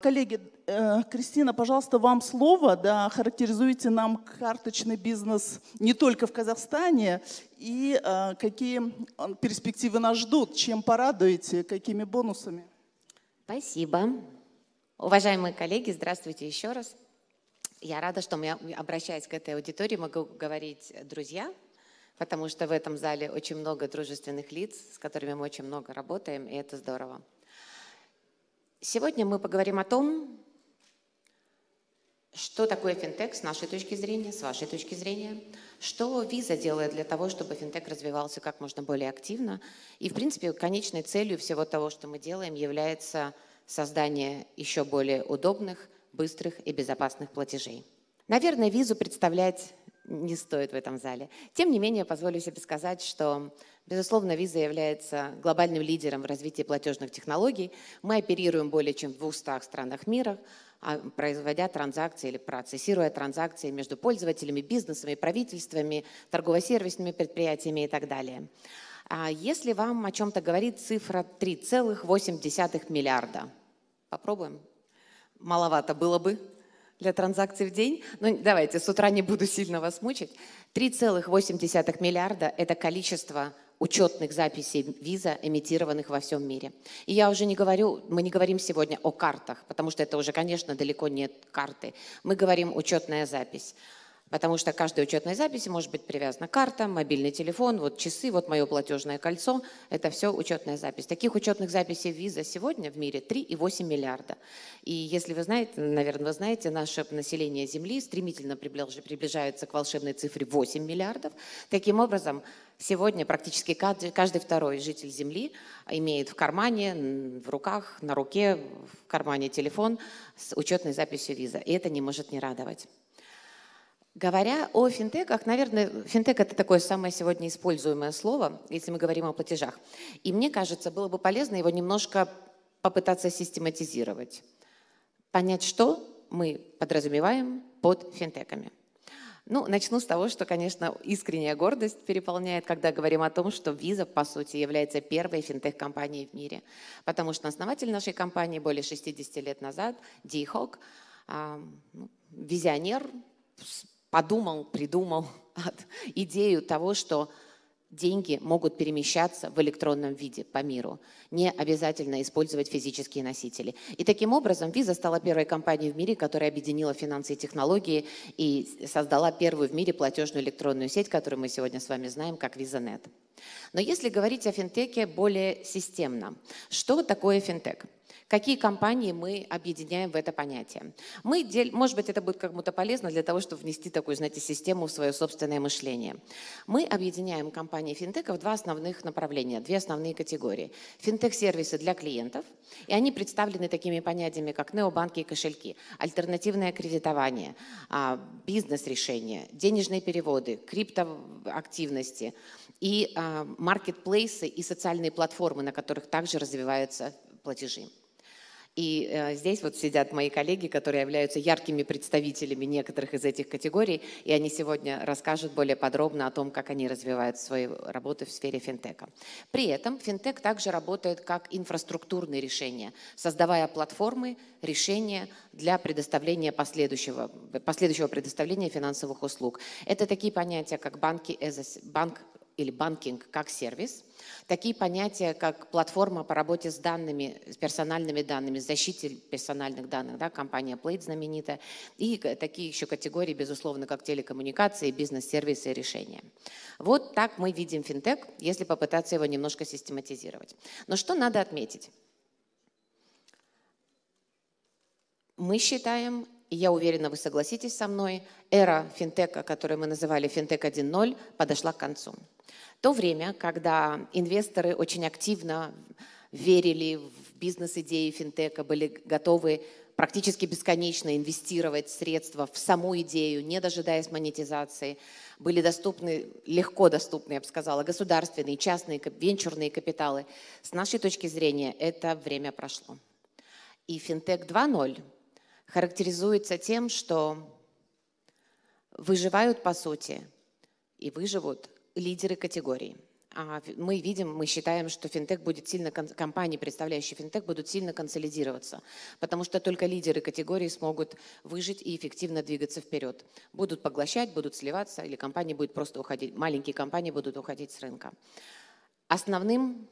Коллеги, э, Кристина, пожалуйста, вам слово. Да, характеризуйте нам карточный бизнес не только в Казахстане. И э, какие э, перспективы нас ждут, чем порадуете, какими бонусами? Спасибо. Уважаемые коллеги, здравствуйте еще раз. Я рада, что мы, обращаясь к этой аудитории, могу говорить «друзья», потому что в этом зале очень много дружественных лиц, с которыми мы очень много работаем, и это здорово. Сегодня мы поговорим о том, что такое финтех с нашей точки зрения, с вашей точки зрения, что Visa делает для того, чтобы финтех развивался как можно более активно. И, в принципе, конечной целью всего того, что мы делаем, является создание еще более удобных, быстрых и безопасных платежей. Наверное, визу представлять не стоит в этом зале. Тем не менее, позволю себе сказать, что, безусловно, Visa является глобальным лидером в развитии платежных технологий. Мы оперируем более чем в 200 странах мира, а, производя транзакции или процессируя транзакции между пользователями, бизнесами, правительствами, торгово-сервисными предприятиями и так далее. А если вам о чем-то говорит цифра 3,8 миллиарда, попробуем? Маловато было бы, для транзакций в день. Ну, давайте, с утра не буду сильно вас мучить. 3,8 миллиарда – это количество учетных записей виза, эмитированных во всем мире. И я уже не говорю, мы не говорим сегодня о картах, потому что это уже, конечно, далеко не карты. Мы говорим учетная запись. Потому что каждой учетной записи может быть привязана карта, мобильный телефон, вот часы, вот мое платежное кольцо. Это все учетная запись. Таких учетных записей виза сегодня в мире 3,8 миллиарда. И если вы знаете, наверное, вы знаете, наше население Земли стремительно приближается к волшебной цифре 8 миллиардов. Таким образом, сегодня практически каждый, каждый второй житель Земли имеет в кармане, в руках, на руке, в кармане телефон с учетной записью виза. И это не может не радовать. Говоря о финтеках, наверное, финтек – это такое самое сегодня используемое слово, если мы говорим о платежах. И мне кажется, было бы полезно его немножко попытаться систематизировать. Понять, что мы подразумеваем под финтеками. Ну, начну с того, что, конечно, искренняя гордость переполняет, когда говорим о том, что Visa, по сути, является первой финтех-компанией в мире. Потому что основатель нашей компании более 60 лет назад, Ди Хок, а, ну, визионер, подумал, придумал идею того, что деньги могут перемещаться в электронном виде по миру. Не обязательно использовать физические носители. И таким образом Visa стала первой компанией в мире, которая объединила финансы и технологии и создала первую в мире платежную электронную сеть, которую мы сегодня с вами знаем как VisaNet. Но если говорить о финтеке более системно, что такое финтек? какие компании мы объединяем в это понятие. Мы дел... Может быть, это будет кому-то полезно для того, чтобы внести такую, знаете, систему в свое собственное мышление. Мы объединяем компании финтека в два основных направления, две основные категории. Финтех-сервисы для клиентов, и они представлены такими понятиями, как необанки и кошельки, альтернативное кредитование, а, бизнес-решения, денежные переводы, криптоактивности и а, маркетплейсы и социальные платформы, на которых также развиваются платежи. И э, здесь вот сидят мои коллеги, которые являются яркими представителями некоторых из этих категорий, и они сегодня расскажут более подробно о том, как они развивают свои работы в сфере финтека. При этом финтек также работает как инфраструктурные решения, создавая платформы, решения для предоставления последующего, последующего предоставления финансовых услуг. Это такие понятия, как банки, банк или банкинг как сервис, такие понятия, как платформа по работе с данными, с персональными данными, защите персональных данных, да, компания Plate знаменитая, и такие еще категории, безусловно, как телекоммуникации, бизнес-сервисы и решения. Вот так мы видим финтех, если попытаться его немножко систематизировать. Но что надо отметить? Мы считаем, и я уверена, вы согласитесь со мной, эра финтека, которую мы называли финтек 1.0, подошла к концу. То время, когда инвесторы очень активно верили в бизнес-идеи финтека, были готовы практически бесконечно инвестировать средства в саму идею, не дожидаясь монетизации. Были доступны, легко доступны, я бы сказала, государственные, частные, венчурные капиталы. С нашей точки зрения это время прошло. И финтек 2.0 характеризуется тем, что выживают по сути и выживут лидеры категории. А, мы видим, мы считаем, что финтех будет сильно, компании, представляющие финтех, будут сильно консолидироваться, потому что только лидеры категории смогут выжить и эффективно двигаться вперед. Будут поглощать, будут сливаться, или компании будут просто уходить, маленькие компании будут уходить с рынка. Основным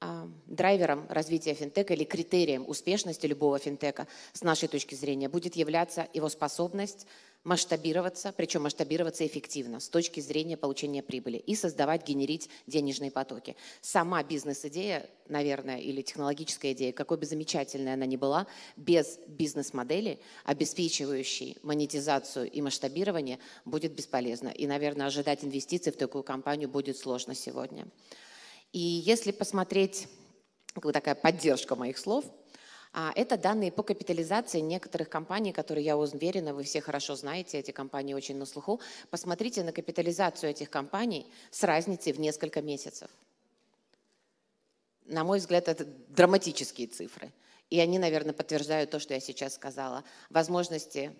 а, драйвером развития финтека или критерием успешности любого финтека с нашей точки зрения будет являться его способность масштабироваться, причем масштабироваться эффективно с точки зрения получения прибыли и создавать, генерить денежные потоки. Сама бизнес-идея, наверное, или технологическая идея, какой бы замечательной она ни была, без бизнес-модели, обеспечивающей монетизацию и масштабирование, будет бесполезна. И, наверное, ожидать инвестиций в такую компанию будет сложно сегодня. И если посмотреть, как бы такая поддержка моих слов – а, это данные по капитализации некоторых компаний, которые, я уверена, вы все хорошо знаете, эти компании очень на слуху. Посмотрите на капитализацию этих компаний с разницей в несколько месяцев. На мой взгляд, это драматические цифры. И они, наверное, подтверждают то, что я сейчас сказала. Возможности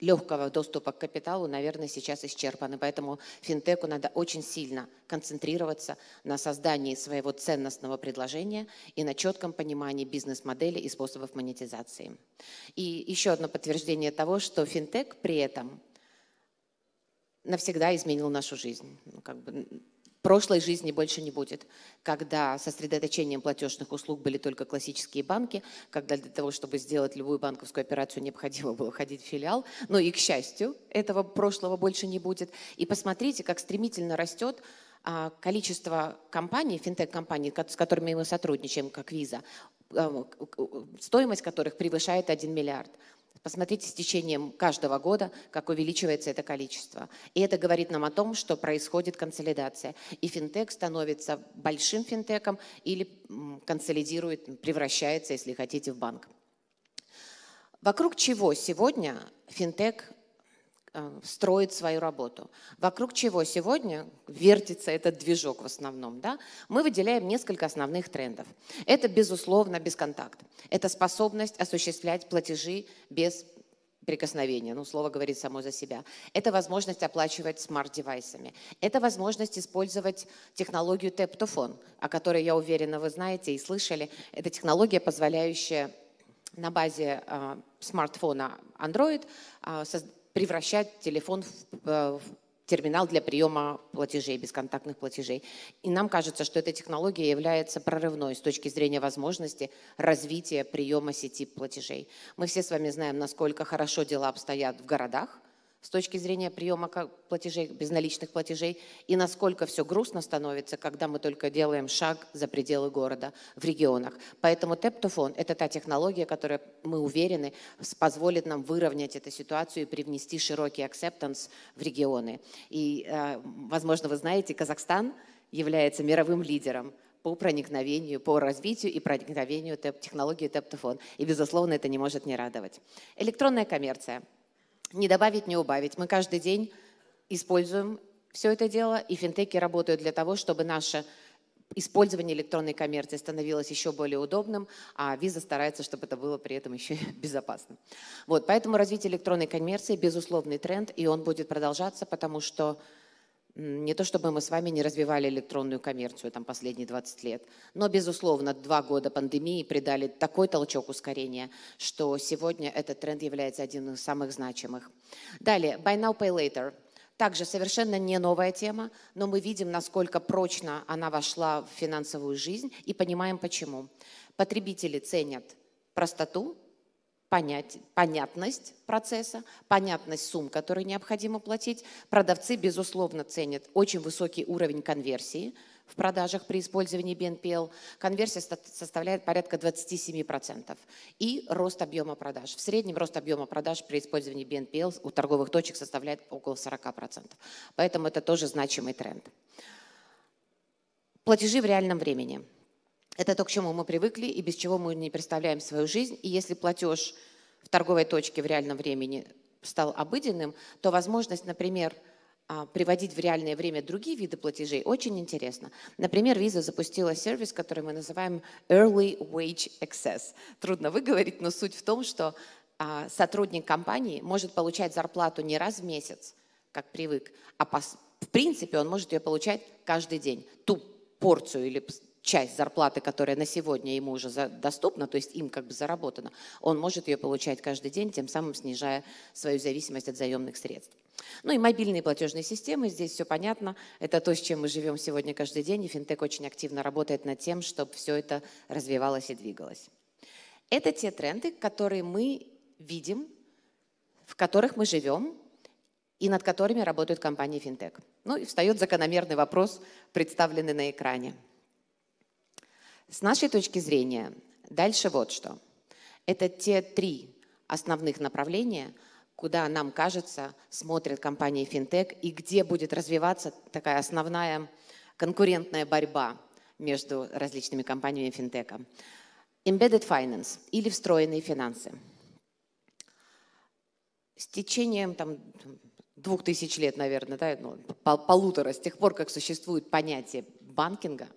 легкого доступа к капиталу, наверное, сейчас исчерпаны. Поэтому финтеку надо очень сильно концентрироваться на создании своего ценностного предложения и на четком понимании бизнес-модели и способов монетизации. И еще одно подтверждение того, что финтек при этом навсегда изменил нашу жизнь. Ну, как бы прошлой жизни больше не будет, когда сосредоточением платежных услуг были только классические банки, когда для того, чтобы сделать любую банковскую операцию, необходимо было ходить в филиал. Но и, к счастью, этого прошлого больше не будет. И посмотрите, как стремительно растет а, количество компаний, финтех-компаний, с которыми мы сотрудничаем, как Visa, а, стоимость которых превышает 1 миллиард. Посмотрите с течением каждого года, как увеличивается это количество. И это говорит нам о том, что происходит консолидация. И финтех становится большим финтеком или консолидирует, превращается, если хотите, в банк. Вокруг чего сегодня финтех Э, строит свою работу. Вокруг чего сегодня вертится этот движок в основном? Да? Мы выделяем несколько основных трендов. Это, безусловно, бесконтакт. Это способность осуществлять платежи без прикосновения, ну, слово говорит само за себя. Это возможность оплачивать смарт-девайсами. Это возможность использовать технологию tap to phone, о которой, я уверена, вы знаете и слышали. Это технология, позволяющая на базе э, смартфона Android э, превращать телефон в, э, в терминал для приема платежей, бесконтактных платежей. И нам кажется, что эта технология является прорывной с точки зрения возможности развития приема сети платежей. Мы все с вами знаем, насколько хорошо дела обстоят в городах – с точки зрения приема платежей, безналичных платежей, и насколько все грустно становится, когда мы только делаем шаг за пределы города, в регионах. Поэтому Тептофон – это та технология, которая, мы уверены, позволит нам выровнять эту ситуацию и привнести широкий акцептанс в регионы. И, э, возможно, вы знаете, Казахстан является мировым лидером по проникновению, по развитию и проникновению технологии Тептофон. И, безусловно, это не может не радовать. Электронная коммерция – не добавить, не убавить. Мы каждый день используем все это дело, и финтеки работают для того, чтобы наше использование электронной коммерции становилось еще более удобным, а Visa старается, чтобы это было при этом еще безопасно. Вот, поэтому развитие электронной коммерции – безусловный тренд, и он будет продолжаться, потому что не то чтобы мы с вами не развивали электронную коммерцию там, последние 20 лет, но, безусловно, два года пандемии придали такой толчок ускорения, что сегодня этот тренд является одним из самых значимых. Далее, Buy Now, Pay Later – также совершенно не новая тема, но мы видим, насколько прочно она вошла в финансовую жизнь и понимаем почему. Потребители ценят простоту, понять, понятность процесса, понятность сумм, которые необходимо платить. Продавцы, безусловно, ценят очень высокий уровень конверсии в продажах при использовании BNPL. Конверсия составляет порядка 27% и рост объема продаж. В среднем рост объема продаж при использовании BNPL у торговых точек составляет около 40%. Поэтому это тоже значимый тренд. Платежи в реальном времени – это то, к чему мы привыкли и без чего мы не представляем свою жизнь. И если платеж в торговой точке в реальном времени стал обыденным, то возможность, например, а, приводить в реальное время другие виды платежей очень интересна. Например, Visa запустила сервис, который мы называем Early Wage Access. Трудно выговорить, но суть в том, что а, сотрудник компании может получать зарплату не раз в месяц, как привык, а по, в принципе он может ее получать каждый день. Ту порцию или часть зарплаты, которая на сегодня ему уже доступна, то есть им как бы заработана, он может ее получать каждый день, тем самым снижая свою зависимость от заемных средств. Ну и мобильные платежные системы, здесь все понятно, это то, с чем мы живем сегодня каждый день, и финтек очень активно работает над тем, чтобы все это развивалось и двигалось. Это те тренды, которые мы видим, в которых мы живем, и над которыми работают компании финтех. Ну и встает закономерный вопрос, представленный на экране – с нашей точки зрения, дальше вот что. Это те три основных направления, куда, нам кажется, смотрят компании финтех и где будет развиваться такая основная конкурентная борьба между различными компаниями финтека. Embedded finance или встроенные финансы. С течением там, двух тысяч лет, наверное, да, ну, пол полутора, с тех пор, как существует понятие банкинга –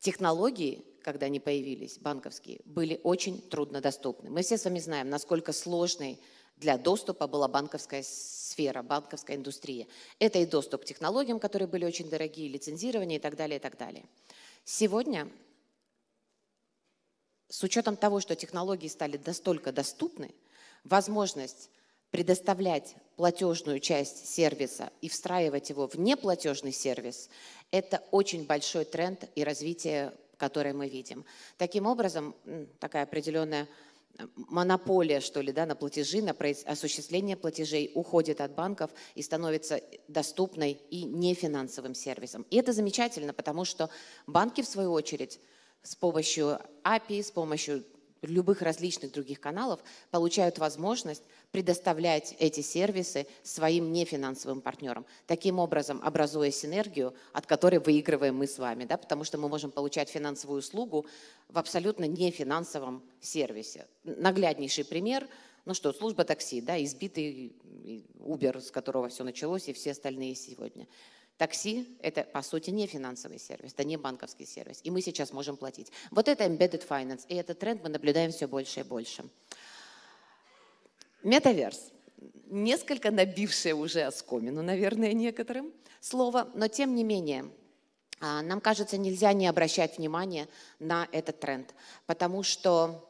Технологии, когда они появились, банковские, были очень труднодоступны. Мы все с вами знаем, насколько сложной для доступа была банковская сфера, банковская индустрия. Это и доступ к технологиям, которые были очень дорогие, лицензирование и так далее, и так далее. Сегодня, с учетом того, что технологии стали настолько доступны, возможность предоставлять платежную часть сервиса и встраивать его в неплатежный сервис, это очень большой тренд и развитие, которое мы видим. Таким образом, такая определенная монополия, что ли, да, на платежи, на осуществление платежей уходит от банков и становится доступной и нефинансовым сервисом. И это замечательно, потому что банки, в свою очередь, с помощью API, с помощью любых различных других каналов получают возможность предоставлять эти сервисы своим нефинансовым партнерам, таким образом образуя синергию, от которой выигрываем мы с вами, да, потому что мы можем получать финансовую услугу в абсолютно нефинансовом сервисе. Нагляднейший пример ну что, служба такси, да, избитый Uber, с которого все началось, и все остальные сегодня. Такси – это, по сути, не финансовый сервис, это не банковский сервис, и мы сейчас можем платить. Вот это embedded finance, и этот тренд мы наблюдаем все больше и больше. Метаверс. Несколько набившее уже оскомину, наверное, некоторым слово, но тем не менее, а, нам кажется, нельзя не обращать внимания на этот тренд, потому что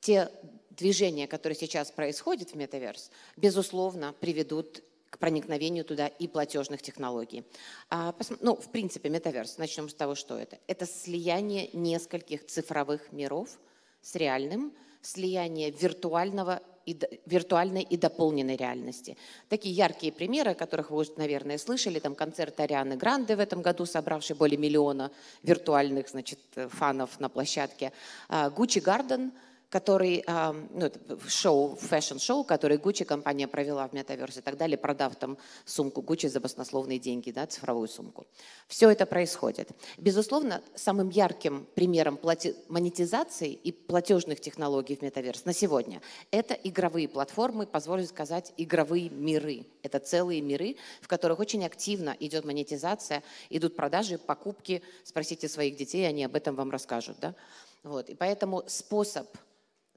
те движения, которые сейчас происходят в метаверс, безусловно, приведут к проникновению туда и платежных технологий. А, ну, в принципе, метаверс, начнем с того, что это. Это слияние нескольких цифровых миров с реальным, слияние виртуального и, виртуальной и дополненной реальности. Такие яркие примеры, о которых вы, наверное, слышали, там концерт Арианы Гранде в этом году, собравший более миллиона виртуальных значит, э, фанов на площадке. А, Гуччи Гарден – который, ну, шоу, фэшн-шоу, который Gucci компания провела в метаверсе и так далее, продав там сумку Gucci за баснословные деньги, да, цифровую сумку. Все это происходит. Безусловно, самым ярким примером плати- монетизации и платежных технологий в метаверс на сегодня это игровые платформы, позволю сказать, игровые миры. Это целые миры, в которых очень активно идет монетизация, идут продажи, покупки. Спросите своих детей, они об этом вам расскажут. Да? Вот. И поэтому способ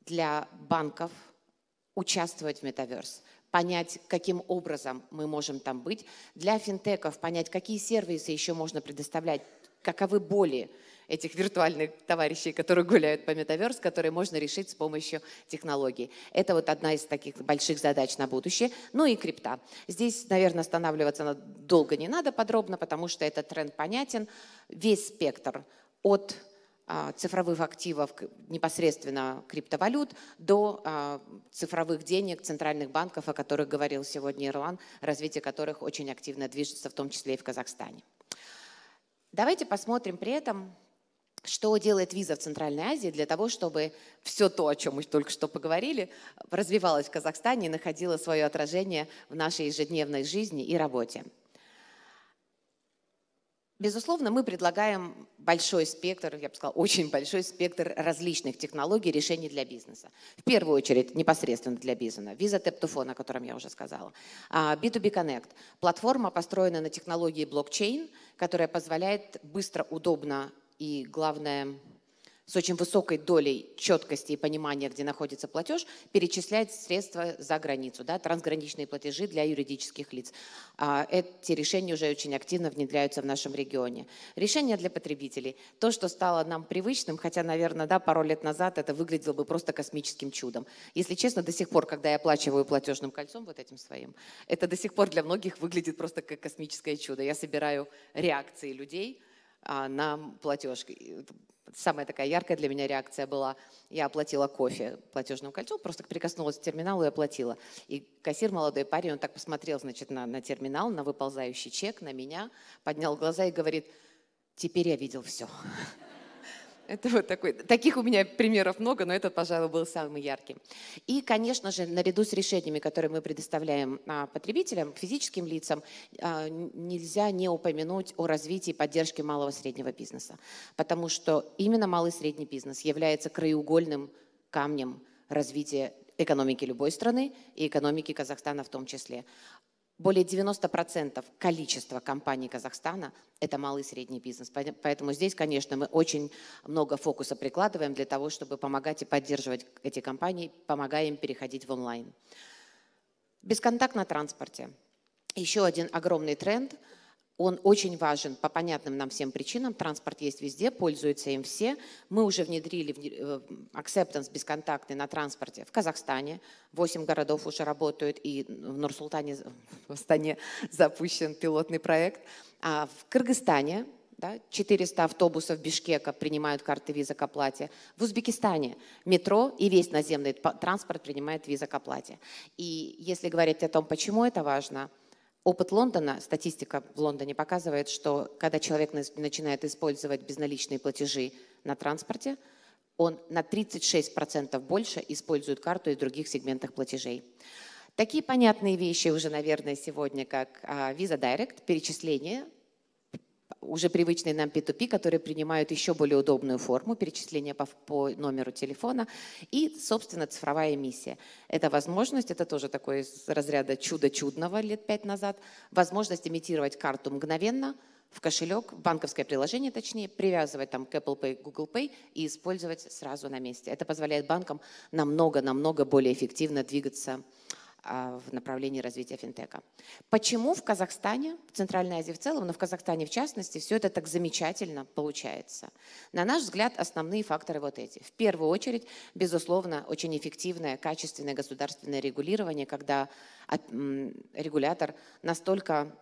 для банков участвовать в метаверс, понять, каким образом мы можем там быть, для финтеков понять, какие сервисы еще можно предоставлять, каковы боли этих виртуальных товарищей, которые гуляют по метаверс, которые можно решить с помощью технологий. Это вот одна из таких больших задач на будущее. Ну и крипта. Здесь, наверное, останавливаться долго не надо подробно, потому что этот тренд понятен. Весь спектр от а, цифровых активов непосредственно криптовалют до а, цифровых денег центральных банков, о которых говорил сегодня Ирлан, развитие которых очень активно движется, в том числе и в Казахстане. Давайте посмотрим при этом, что делает виза в Центральной Азии для того, чтобы все то, о чем мы только что поговорили, развивалось в Казахстане и находило свое отражение в нашей ежедневной жизни и работе. Безусловно, мы предлагаем большой спектр, я бы сказала, очень большой спектр различных технологий решений для бизнеса. В первую очередь, непосредственно для бизнеса. Visa Tap о котором я уже сказала. B2B а, Connect. Платформа построена на технологии блокчейн, которая позволяет быстро, удобно и, главное, с очень высокой долей четкости и понимания, где находится платеж, перечислять средства за границу, да, трансграничные платежи для юридических лиц. А, эти решения уже очень активно внедряются в нашем регионе. Решения для потребителей. То, что стало нам привычным, хотя, наверное, да, пару лет назад это выглядело бы просто космическим чудом. Если честно, до сих пор, когда я оплачиваю платежным кольцом вот этим своим, это до сих пор для многих выглядит просто как космическое чудо. Я собираю реакции людей, а, на платежки самая такая яркая для меня реакция была, я оплатила кофе платежным кольцом, просто прикоснулась к терминалу и оплатила. И кассир, молодой парень, он так посмотрел, значит, на, на терминал, на выползающий чек, на меня, поднял глаза и говорит, теперь я видел все. Это вот такой. Таких у меня примеров много, но этот, пожалуй, был самый яркий. И, конечно же, наряду с решениями, которые мы предоставляем а, потребителям, физическим лицам, а, нельзя не упомянуть о развитии и поддержке малого и среднего бизнеса. Потому что именно малый и средний бизнес является краеугольным камнем развития экономики любой страны и экономики Казахстана в том числе более 90% количества компаний Казахстана – это малый и средний бизнес. Поэтому здесь, конечно, мы очень много фокуса прикладываем для того, чтобы помогать и поддерживать эти компании, помогая им переходить в онлайн. Бесконтакт на транспорте. Еще один огромный тренд – он очень важен по понятным нам всем причинам. Транспорт есть везде, пользуются им все. Мы уже внедрили акцептанс э, бесконтактный на транспорте в Казахстане. Восемь городов уже работают, и в Нур-Султане, в Астане запущен пилотный проект. А в Кыргызстане 400 автобусов Бишкека принимают карты виза к оплате. В Узбекистане метро и весь наземный транспорт принимает виза к оплате. И если говорить о том, почему это важно – Опыт Лондона, статистика в Лондоне показывает, что когда человек начинает использовать безналичные платежи на транспорте, он на 36% больше использует карту и в других сегментах платежей. Такие понятные вещи уже, наверное, сегодня, как а, Visa Direct, перечисление уже привычные нам P2P, которые принимают еще более удобную форму перечисления по, по номеру телефона и, собственно, цифровая эмиссия. Это возможность, это тоже такой из разряда чудо-чудного лет пять назад, возможность имитировать карту мгновенно в кошелек, в банковское приложение точнее, привязывать там к Apple Pay, Google Pay и использовать сразу на месте. Это позволяет банкам намного-намного более эффективно двигаться а, в направлении развития финтека. Почему в Казахстане, в Центральной Азии в целом, но в Казахстане в частности, все это так замечательно получается? На наш взгляд, основные факторы вот эти. В первую очередь, безусловно, очень эффективное, качественное государственное регулирование, когда а, регулятор настолько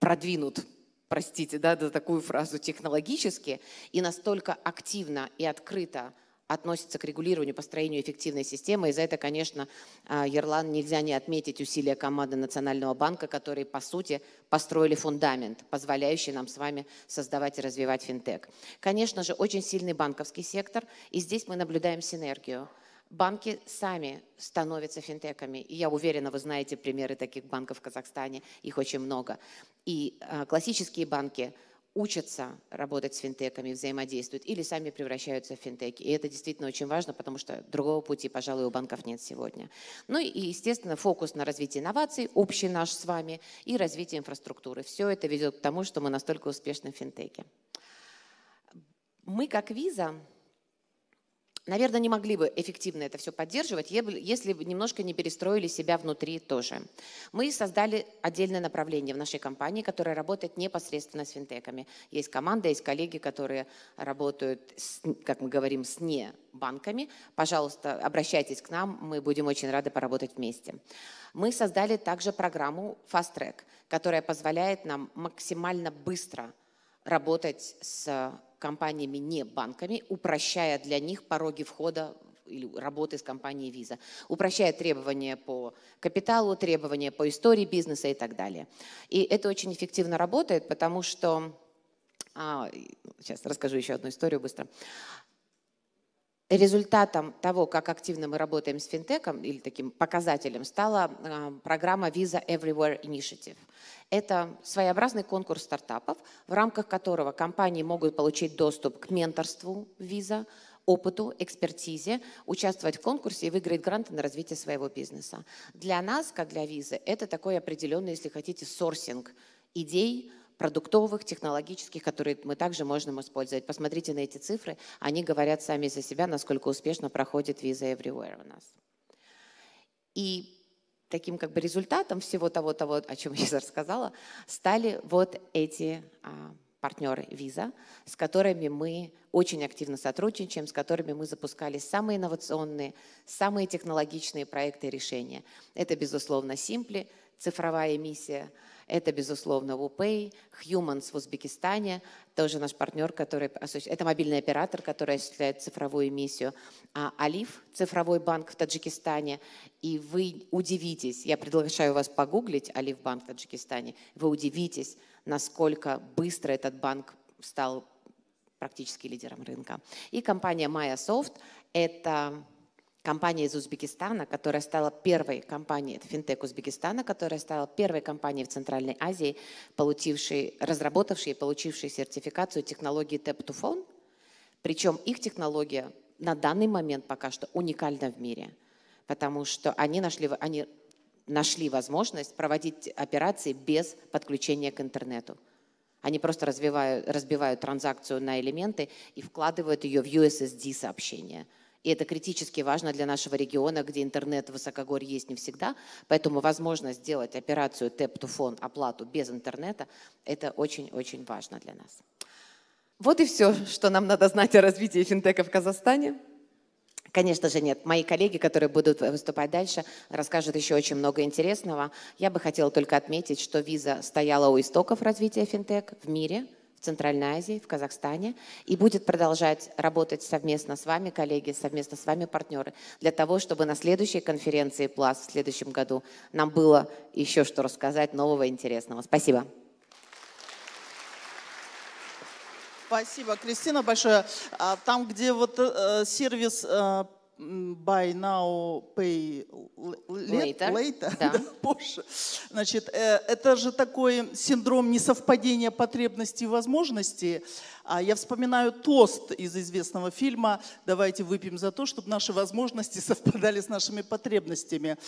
продвинут простите, да, за такую фразу технологически, и настолько активно и открыто относится к регулированию, построению эффективной системы. И за это, конечно, а, Ерлан нельзя не отметить усилия команды Национального банка, которые, по сути, построили фундамент, позволяющий нам с вами создавать и развивать финтех. Конечно же, очень сильный банковский сектор, и здесь мы наблюдаем синергию банки сами становятся финтеками. И я уверена, вы знаете примеры таких банков в Казахстане, их очень много. И а, классические банки – учатся работать с финтеками, взаимодействуют или сами превращаются в финтеки. И это действительно очень важно, потому что другого пути, пожалуй, у банков нет сегодня. Ну и, естественно, фокус на развитии инноваций, общий наш с вами, и развитие инфраструктуры. Все это ведет к тому, что мы настолько успешны в финтеке. Мы, как Visa наверное, не могли бы эффективно это все поддерживать, если бы немножко не перестроили себя внутри тоже. Мы создали отдельное направление в нашей компании, которое работает непосредственно с финтеками. Есть команда, есть коллеги, которые работают, с, как мы говорим, с не банками. Пожалуйста, обращайтесь к нам, мы будем очень рады поработать вместе. Мы создали также программу Fast Track, которая позволяет нам максимально быстро работать с компаниями, не банками, упрощая для них пороги входа или работы с компанией Visa, упрощая требования по капиталу, требования по истории бизнеса и так далее. И это очень эффективно работает, потому что... А, ну, сейчас расскажу еще одну историю быстро. Результатом того, как активно мы работаем с финтеком, или таким показателем, стала а, программа Visa Everywhere Initiative. Это своеобразный конкурс стартапов, в рамках которого компании могут получить доступ к менторству Visa, опыту, экспертизе, участвовать в конкурсе и выиграть гранты на развитие своего бизнеса. Для нас, как для Visa, это такой определенный, если хотите, сорсинг идей, продуктовых, технологических, которые мы также можем использовать. Посмотрите на эти цифры, они говорят сами за себя, насколько успешно проходит виза Everywhere у нас. И таким как бы результатом всего того, того о чем я сейчас рассказала, стали вот эти а, партнеры виза, с которыми мы очень активно сотрудничаем, с которыми мы запускали самые инновационные, самые технологичные проекты и решения. Это, безусловно, Simply, цифровая миссия. Это, безусловно, WuPay, Humans в Узбекистане, тоже наш партнер, который это мобильный оператор, который осуществляет цифровую миссию. А Алиф, цифровой банк в Таджикистане. И вы удивитесь, я приглашаю вас погуглить Алиф банк в Таджикистане, вы удивитесь, насколько быстро этот банк стал практически лидером рынка. И компания MayaSoft – это компания из Узбекистана, которая стала первой компанией, финтех Узбекистана, которая стала первой компанией в Центральной Азии, получившей, разработавшей и получившей сертификацию технологии Tap-to-Phone. Причем их технология на данный момент пока что уникальна в мире, потому что они нашли, они нашли возможность проводить операции без подключения к интернету. Они просто развивают, разбивают транзакцию на элементы и вкладывают ее в USSD сообщение – и это критически важно для нашего региона, где интернет в высокогорье есть не всегда. Поэтому возможность сделать операцию тэп-то-фон, оплату без интернета, это очень-очень важно для нас. Вот и все, что нам надо знать о развитии финтека в Казахстане. Конечно же, нет. Мои коллеги, которые будут выступать дальше, расскажут еще очень много интересного. Я бы хотела только отметить, что виза стояла у истоков развития финтек в мире – в Центральной Азии, в Казахстане, и будет продолжать работать совместно с вами, коллеги, совместно с вами, партнеры, для того, чтобы на следующей конференции ПЛАС в следующем году нам было еще что рассказать нового и интересного. Спасибо. Спасибо, Кристина, большое. А там, где вот э, сервис э, buy now, pay later, later да. Да, позже. Значит, э, это же такой синдром несовпадения потребностей и возможностей. А я вспоминаю тост из известного фильма «Давайте выпьем за то, чтобы наши возможности совпадали с нашими потребностями».